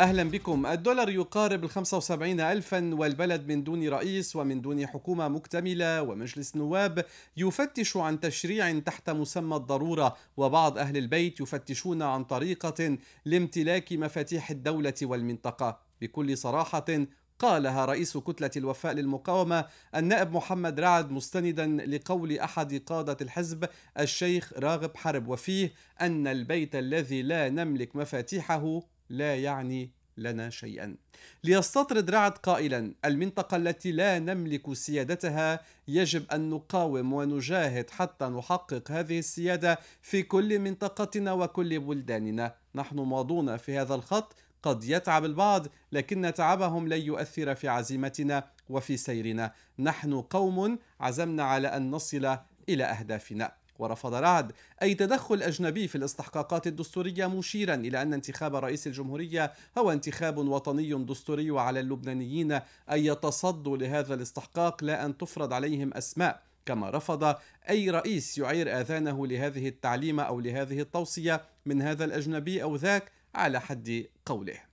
أهلا بكم الدولار يقارب 75 ألفا والبلد من دون رئيس ومن دون حكومة مكتملة ومجلس نواب يفتش عن تشريع تحت مسمى الضرورة وبعض أهل البيت يفتشون عن طريقة لامتلاك مفاتيح الدولة والمنطقة بكل صراحة قالها رئيس كتلة الوفاء للمقاومة النائب محمد رعد مستندا لقول أحد قادة الحزب الشيخ راغب حرب وفيه أن البيت الذي لا نملك مفاتيحه لا يعني لنا شيئا ليستطرد رعد قائلا المنطقة التي لا نملك سيادتها يجب أن نقاوم ونجاهد حتى نحقق هذه السيادة في كل منطقتنا وكل بلداننا نحن ماضون في هذا الخط قد يتعب البعض لكن تعبهم لن يؤثر في عزيمتنا وفي سيرنا نحن قوم عزمنا على أن نصل إلى أهدافنا ورفض رعد أي تدخل أجنبي في الاستحقاقات الدستورية مشيرا إلى أن انتخاب رئيس الجمهورية هو انتخاب وطني دستوري وعلى اللبنانيين أن يتصدوا لهذا الاستحقاق لا أن تفرض عليهم أسماء كما رفض أي رئيس يعير آذانه لهذه التعليمة أو لهذه التوصية من هذا الأجنبي أو ذاك على حد قوله